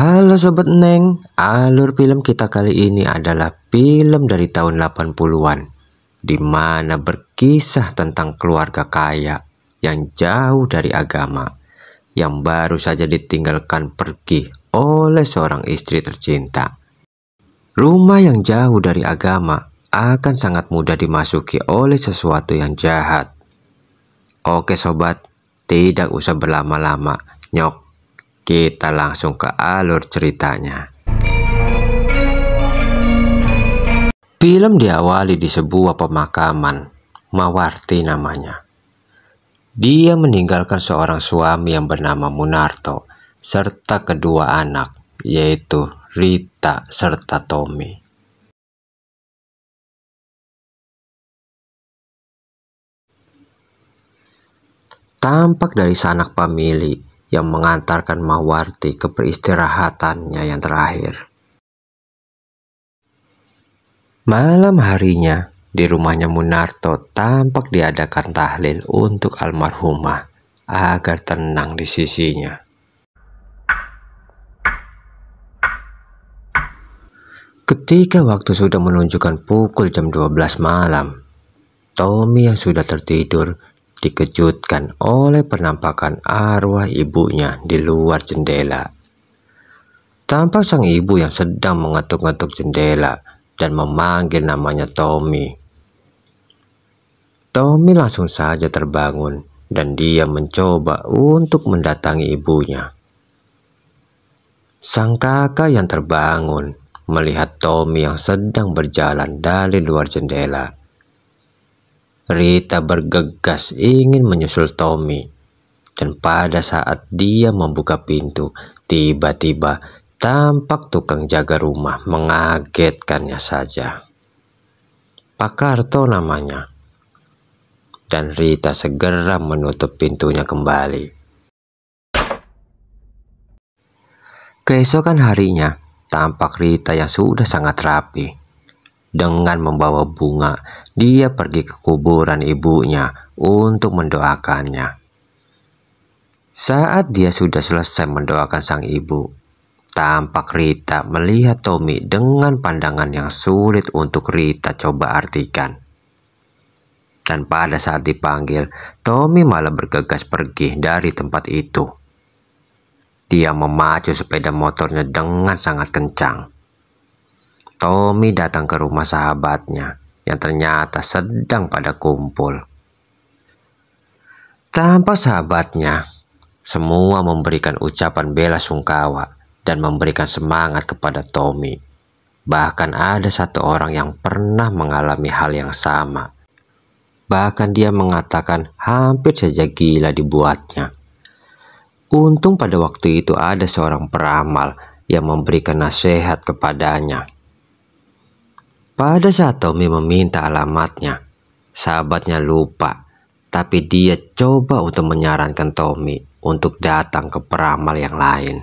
Halo Sobat Neng, alur film kita kali ini adalah film dari tahun 80-an di mana berkisah tentang keluarga kaya yang jauh dari agama yang baru saja ditinggalkan pergi oleh seorang istri tercinta. Rumah yang jauh dari agama akan sangat mudah dimasuki oleh sesuatu yang jahat. Oke sobat, tidak usah berlama-lama. Nyok kita langsung ke alur ceritanya. Film diawali di sebuah pemakaman, Mawarti namanya. Dia meninggalkan seorang suami yang bernama Munarto serta kedua anak, yaitu Rita serta Tommy. Tampak dari sanak pemilik, yang mengantarkan Mawarti ke peristirahatannya yang terakhir. Malam harinya, di rumahnya Munarto tampak diadakan tahlil untuk almarhumah agar tenang di sisinya. Ketika waktu sudah menunjukkan pukul jam 12 malam, Tommy yang sudah tertidur dikejutkan oleh penampakan arwah ibunya di luar jendela. Tampak sang ibu yang sedang mengetuk-ngetuk jendela dan memanggil namanya Tommy. Tommy langsung saja terbangun dan dia mencoba untuk mendatangi ibunya. Sang kakak yang terbangun melihat Tommy yang sedang berjalan dari luar jendela. Rita bergegas ingin menyusul Tommy. Dan pada saat dia membuka pintu, tiba-tiba tampak tukang jaga rumah mengagetkannya saja. Pak Karto namanya. Dan Rita segera menutup pintunya kembali. Keesokan harinya, tampak Rita yang sudah sangat rapi dengan membawa bunga. Dia pergi ke kuburan ibunya untuk mendoakannya. Saat dia sudah selesai mendoakan sang ibu, tampak Rita melihat Tommy dengan pandangan yang sulit untuk Rita coba artikan. Dan pada saat dipanggil, Tommy malah bergegas pergi dari tempat itu. Dia memacu sepeda motornya dengan sangat kencang. Tommy datang ke rumah sahabatnya yang ternyata sedang pada kumpul. Tanpa sahabatnya, semua memberikan ucapan bela sungkawa dan memberikan semangat kepada Tommy. Bahkan ada satu orang yang pernah mengalami hal yang sama. Bahkan dia mengatakan hampir saja gila dibuatnya. Untung pada waktu itu ada seorang peramal yang memberikan nasihat kepadanya. Pada saat Tommy meminta alamatnya, sahabatnya lupa, tapi dia coba untuk menyarankan Tommy untuk datang ke peramal yang lain.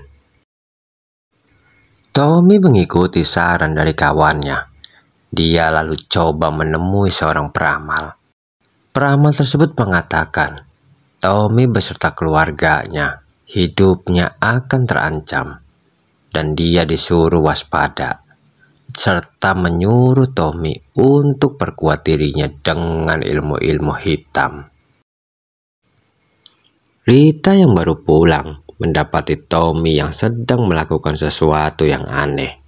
Tommy mengikuti saran dari kawannya. Dia lalu coba menemui seorang peramal. Peramal tersebut mengatakan, Tommy beserta keluarganya hidupnya akan terancam dan dia disuruh waspada serta menyuruh Tommy untuk perkuat dirinya dengan ilmu-ilmu hitam. Rita yang baru pulang mendapati Tommy yang sedang melakukan sesuatu yang aneh.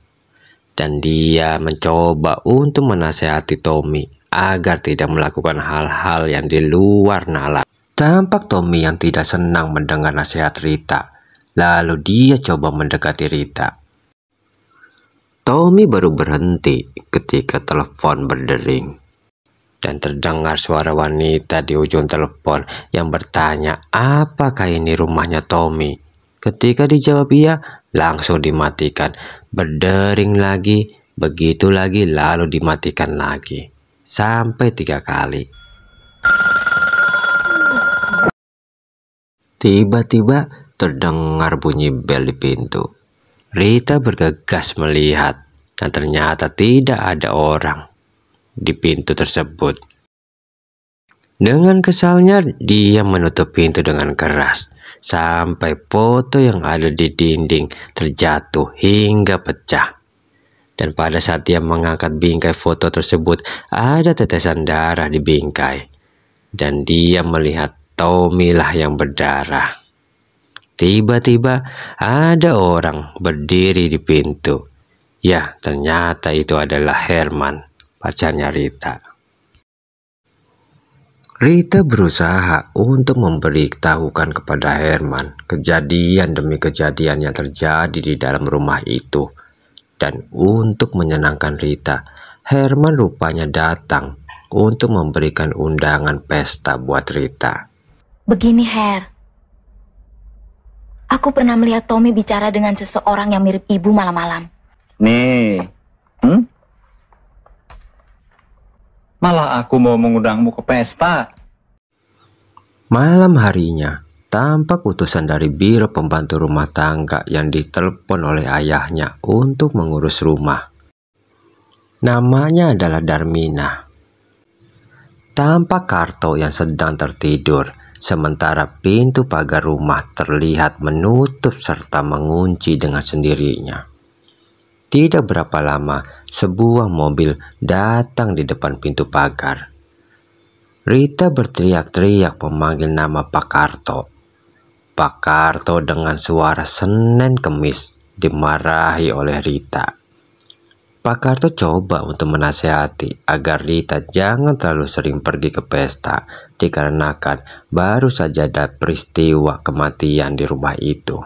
Dan dia mencoba untuk menasehati Tommy agar tidak melakukan hal-hal yang di luar nalar. Tampak Tommy yang tidak senang mendengar nasihat Rita. Lalu dia coba mendekati Rita. Tommy baru berhenti ketika telepon berdering. Dan terdengar suara wanita di ujung telepon yang bertanya apakah ini rumahnya Tommy. Ketika dijawab iya, langsung dimatikan. Berdering lagi, begitu lagi, lalu dimatikan lagi. Sampai tiga kali. Tiba-tiba terdengar bunyi bel di pintu. Rita bergegas melihat, dan ternyata tidak ada orang di pintu tersebut. Dengan kesalnya, dia menutup pintu dengan keras, sampai foto yang ada di dinding terjatuh hingga pecah. Dan pada saat dia mengangkat bingkai foto tersebut, ada tetesan darah di bingkai. Dan dia melihat Tommy lah yang berdarah. Tiba-tiba ada orang berdiri di pintu. Ya, ternyata itu adalah Herman, pacarnya Rita. Rita berusaha untuk memberitahukan kepada Herman kejadian demi kejadian yang terjadi di dalam rumah itu. Dan untuk menyenangkan Rita, Herman rupanya datang untuk memberikan undangan pesta buat Rita. Begini Her, Aku pernah melihat Tommy bicara dengan seseorang yang mirip ibu malam-malam. Nih, hmm? Malah aku mau mengundangmu ke pesta. Malam harinya, tampak utusan dari biro pembantu rumah tangga yang ditelepon oleh ayahnya untuk mengurus rumah. Namanya adalah Darmina. Tampak Karto yang sedang tertidur sementara pintu pagar rumah terlihat menutup serta mengunci dengan sendirinya. Tidak berapa lama, sebuah mobil datang di depan pintu pagar. Rita berteriak-teriak memanggil nama Pak Karto. Pak Karto dengan suara senen kemis dimarahi oleh Rita. Pak Karto coba untuk menasehati agar Rita jangan terlalu sering pergi ke pesta dikarenakan baru saja ada peristiwa kematian di rumah itu.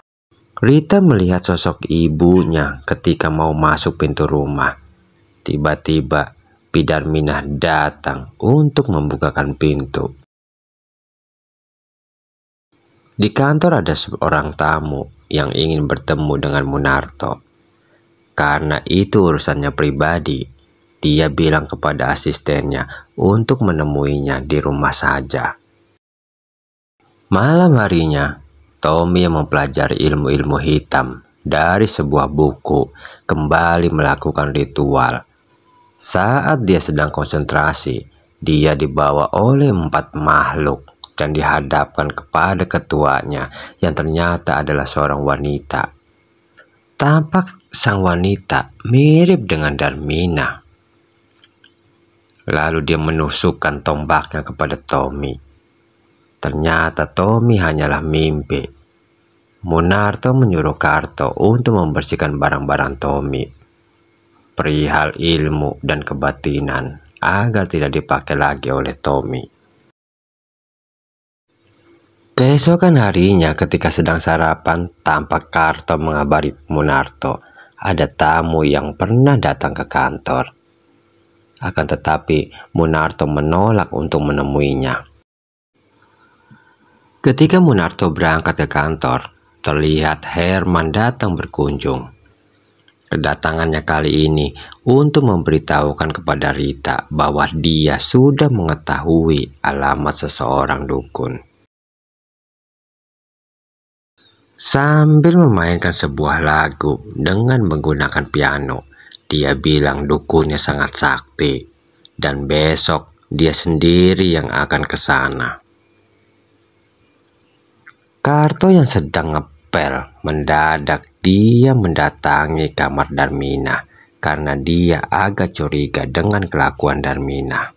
Rita melihat sosok ibunya ketika mau masuk pintu rumah. Tiba-tiba Minah datang untuk membukakan pintu. Di kantor ada seorang tamu yang ingin bertemu dengan Munarto. Karena itu urusannya pribadi. Dia bilang kepada asistennya untuk menemuinya di rumah saja. Malam harinya, Tommy yang mempelajari ilmu-ilmu hitam dari sebuah buku kembali melakukan ritual. Saat dia sedang konsentrasi, dia dibawa oleh empat makhluk dan dihadapkan kepada ketuanya yang ternyata adalah seorang wanita tampak sang wanita mirip dengan Darmina. Lalu dia menusukkan tombaknya kepada Tommy. Ternyata Tommy hanyalah mimpi. Munarto menyuruh Karto untuk membersihkan barang-barang Tommy. Perihal ilmu dan kebatinan agar tidak dipakai lagi oleh Tommy. Keesokan harinya ketika sedang sarapan, tampak Karto mengabari Munarto ada tamu yang pernah datang ke kantor. Akan tetapi, Munarto menolak untuk menemuinya. Ketika Munarto berangkat ke kantor, terlihat Herman datang berkunjung. Kedatangannya kali ini untuk memberitahukan kepada Rita bahwa dia sudah mengetahui alamat seseorang dukun. Sambil memainkan sebuah lagu dengan menggunakan piano, dia bilang dukunnya sangat sakti dan besok dia sendiri yang akan ke sana. Karto yang sedang ngepel mendadak dia mendatangi kamar Darmina karena dia agak curiga dengan kelakuan Darmina.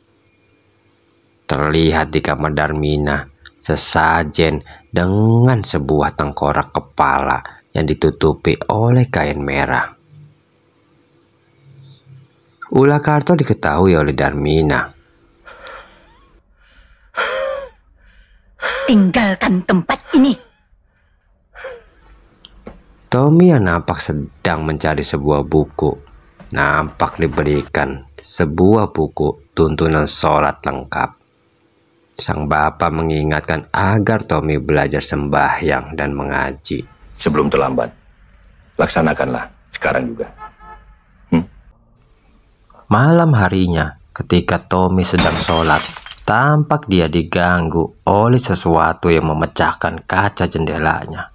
Terlihat di kamar Darmina sesajen dengan sebuah tengkorak kepala yang ditutupi oleh kain merah. Ula Karto diketahui oleh Darmina. Tinggalkan tempat ini. Tommy yang nampak sedang mencari sebuah buku. Nampak diberikan sebuah buku tuntunan sholat lengkap. Sang bapak mengingatkan agar Tommy belajar sembahyang dan mengaji. Sebelum terlambat, laksanakanlah sekarang juga. Hmm? Malam harinya, ketika Tommy sedang sholat, tampak dia diganggu oleh sesuatu yang memecahkan kaca jendelanya.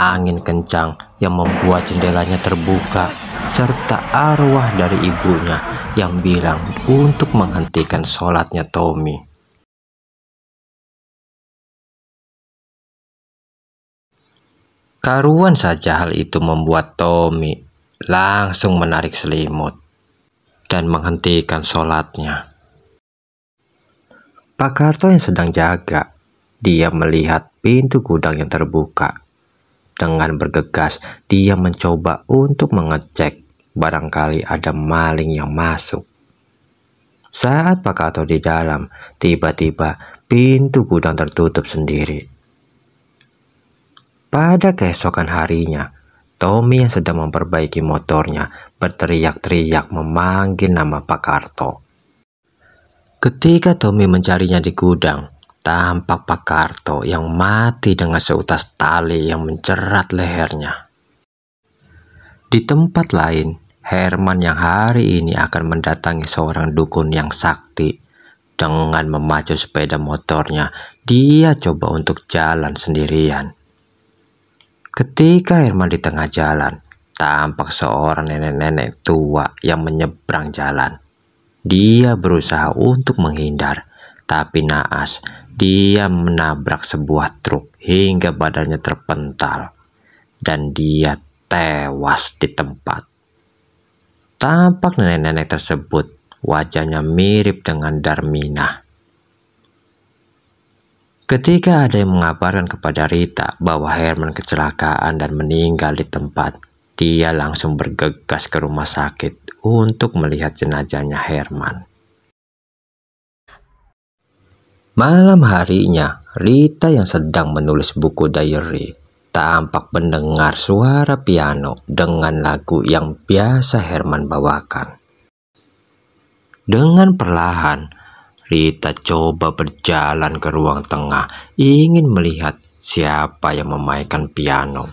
Angin kencang yang membuat jendelanya terbuka, serta arwah dari ibunya yang bilang untuk menghentikan sholatnya Tommy. Karuan saja hal itu membuat Tommy langsung menarik selimut dan menghentikan sholatnya. Pak Karto yang sedang jaga, dia melihat pintu gudang yang terbuka. Dengan bergegas, dia mencoba untuk mengecek barangkali ada maling yang masuk. Saat Pak Karto di dalam, tiba-tiba pintu gudang tertutup sendiri. Pada keesokan harinya, Tommy yang sedang memperbaiki motornya berteriak-teriak memanggil nama Pak Karto. Ketika Tommy mencarinya di gudang, tampak Pak Karto yang mati dengan seutas tali yang mencerat lehernya. Di tempat lain, Herman yang hari ini akan mendatangi seorang dukun yang sakti. Dengan memacu sepeda motornya, dia coba untuk jalan sendirian. Ketika Irma di tengah jalan, tampak seorang nenek-nenek tua yang menyeberang jalan. Dia berusaha untuk menghindar, tapi naas dia menabrak sebuah truk hingga badannya terpental dan dia tewas di tempat. Tampak nenek-nenek tersebut wajahnya mirip dengan Darmina. Ketika ada yang mengabarkan kepada Rita bahwa Herman kecelakaan dan meninggal di tempat, dia langsung bergegas ke rumah sakit untuk melihat jenazahnya Herman. Malam harinya, Rita yang sedang menulis buku diary tampak mendengar suara piano dengan lagu yang biasa Herman bawakan. Dengan perlahan, Rita coba berjalan ke ruang tengah, ingin melihat siapa yang memainkan piano.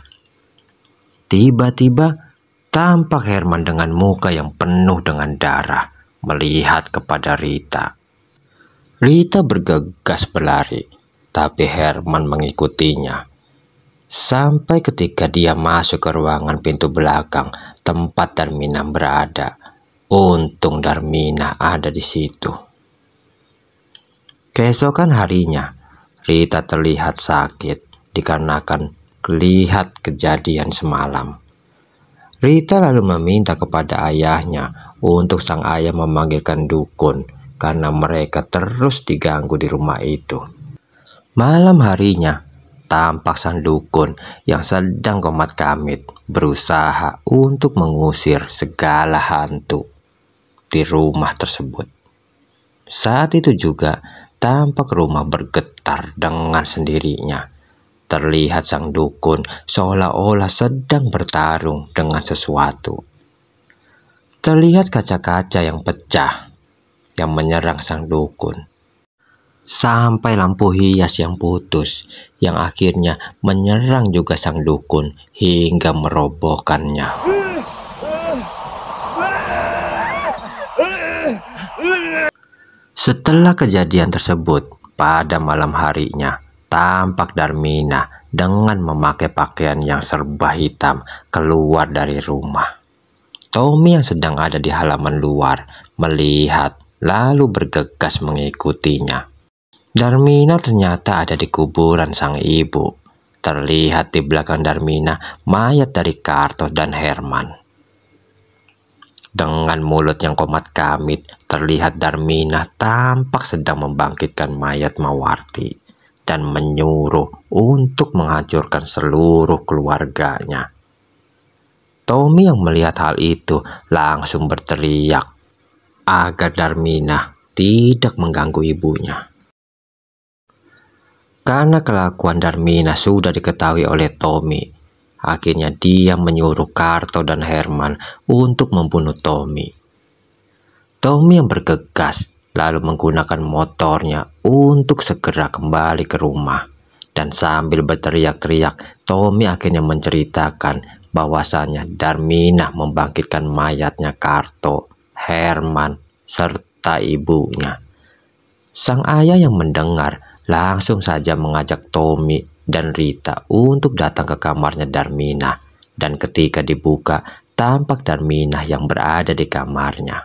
Tiba-tiba tampak Herman dengan muka yang penuh dengan darah melihat kepada Rita. Rita bergegas berlari, tapi Herman mengikutinya. Sampai ketika dia masuk ke ruangan pintu belakang tempat Darmina berada. Untung Darmina ada di situ. Keesokan harinya, Rita terlihat sakit dikarenakan lihat kejadian semalam. Rita lalu meminta kepada ayahnya untuk sang ayah memanggilkan dukun karena mereka terus diganggu di rumah itu. Malam harinya, tampak sang dukun yang sedang komat kamit berusaha untuk mengusir segala hantu di rumah tersebut. Saat itu juga tampak rumah bergetar dengan sendirinya. Terlihat sang dukun seolah-olah sedang bertarung dengan sesuatu. Terlihat kaca-kaca yang pecah yang menyerang sang dukun. Sampai lampu hias yang putus yang akhirnya menyerang juga sang dukun hingga merobohkannya. Setelah kejadian tersebut, pada malam harinya, tampak Darmina dengan memakai pakaian yang serba hitam keluar dari rumah. Tommy yang sedang ada di halaman luar melihat lalu bergegas mengikutinya. Darmina ternyata ada di kuburan sang ibu. Terlihat di belakang Darmina mayat dari Karto dan Herman. Dengan mulut yang komat kamit, terlihat Darmina tampak sedang membangkitkan mayat Mawarti dan menyuruh untuk menghancurkan seluruh keluarganya. Tommy yang melihat hal itu langsung berteriak agar Darmina tidak mengganggu ibunya. Karena kelakuan Darmina sudah diketahui oleh Tommy, Akhirnya dia menyuruh Karto dan Herman untuk membunuh Tommy. Tommy yang bergegas lalu menggunakan motornya untuk segera kembali ke rumah. Dan sambil berteriak-teriak, Tommy akhirnya menceritakan bahwasannya Darmina membangkitkan mayatnya Karto, Herman, serta ibunya. Sang ayah yang mendengar langsung saja mengajak Tommy dan Rita untuk datang ke kamarnya Darmina. Dan ketika dibuka, tampak Darmina yang berada di kamarnya.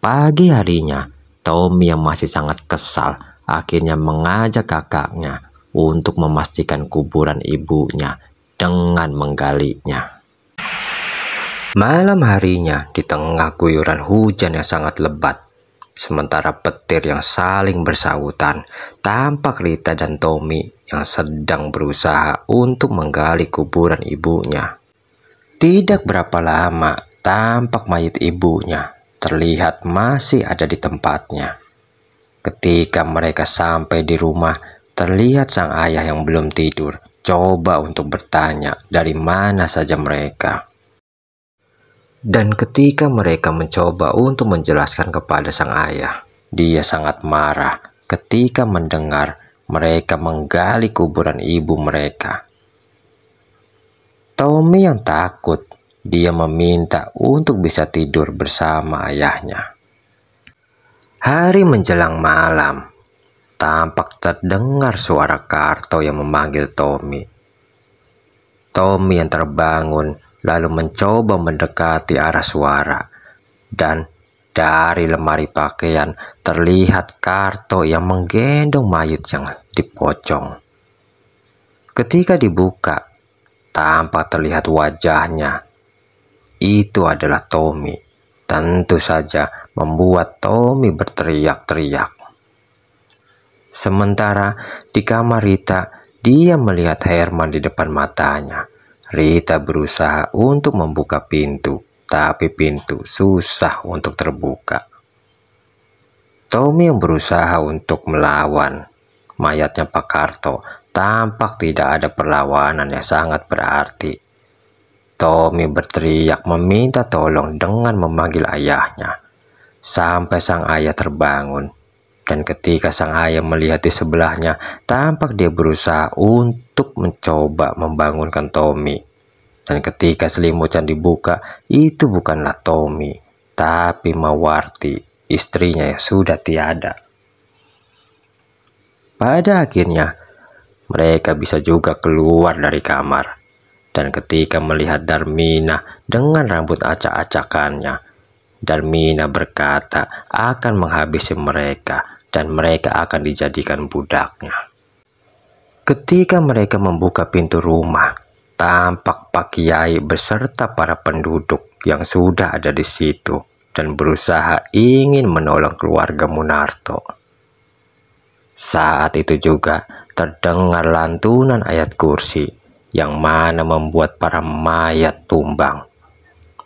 Pagi harinya, Tommy yang masih sangat kesal akhirnya mengajak kakaknya untuk memastikan kuburan ibunya dengan menggalinya. Malam harinya, di tengah guyuran hujan yang sangat lebat, Sementara petir yang saling bersahutan, tampak Rita dan Tommy yang sedang berusaha untuk menggali kuburan ibunya. Tidak berapa lama, tampak mayat ibunya terlihat masih ada di tempatnya. Ketika mereka sampai di rumah, terlihat sang ayah yang belum tidur coba untuk bertanya dari mana saja mereka. Dan ketika mereka mencoba untuk menjelaskan kepada sang ayah, dia sangat marah ketika mendengar mereka menggali kuburan ibu mereka. Tommy yang takut, dia meminta untuk bisa tidur bersama ayahnya. Hari menjelang malam, tampak terdengar suara Karto yang memanggil Tommy. Tommy yang terbangun lalu mencoba mendekati arah suara. Dan dari lemari pakaian terlihat Karto yang menggendong mayat yang dipocong. Ketika dibuka, tanpa terlihat wajahnya. Itu adalah Tommy. Tentu saja membuat Tommy berteriak-teriak. Sementara di kamar Rita, dia melihat Herman di depan matanya. Rita berusaha untuk membuka pintu, tapi pintu susah untuk terbuka. Tommy yang berusaha untuk melawan mayatnya Pak Karto tampak tidak ada perlawanan yang sangat berarti. Tommy berteriak meminta tolong dengan memanggil ayahnya. Sampai sang ayah terbangun, dan ketika sang ayam melihat di sebelahnya, tampak dia berusaha untuk mencoba membangunkan Tommy. Dan ketika selimut yang dibuka, itu bukanlah Tommy, tapi Mawarti, istrinya yang sudah tiada. Pada akhirnya, mereka bisa juga keluar dari kamar. Dan ketika melihat Darmina dengan rambut acak-acakannya, Darmina berkata akan menghabisi mereka dan mereka akan dijadikan budaknya. Ketika mereka membuka pintu rumah, tampak Pak Kiai beserta para penduduk yang sudah ada di situ dan berusaha ingin menolong keluarga Munarto. Saat itu juga terdengar lantunan ayat kursi yang mana membuat para mayat tumbang.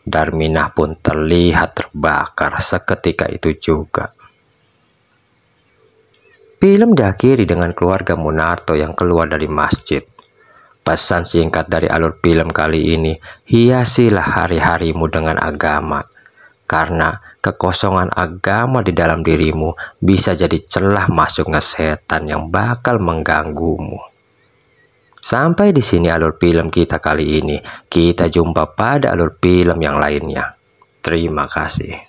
Darminah pun terlihat terbakar seketika itu juga. Film diakhiri dengan keluarga Munarto yang keluar dari masjid. Pesan singkat dari alur film kali ini, hiasilah hari-harimu dengan agama. Karena kekosongan agama di dalam dirimu bisa jadi celah masuknya setan yang bakal mengganggumu. Sampai di sini alur film kita kali ini. Kita jumpa pada alur film yang lainnya. Terima kasih.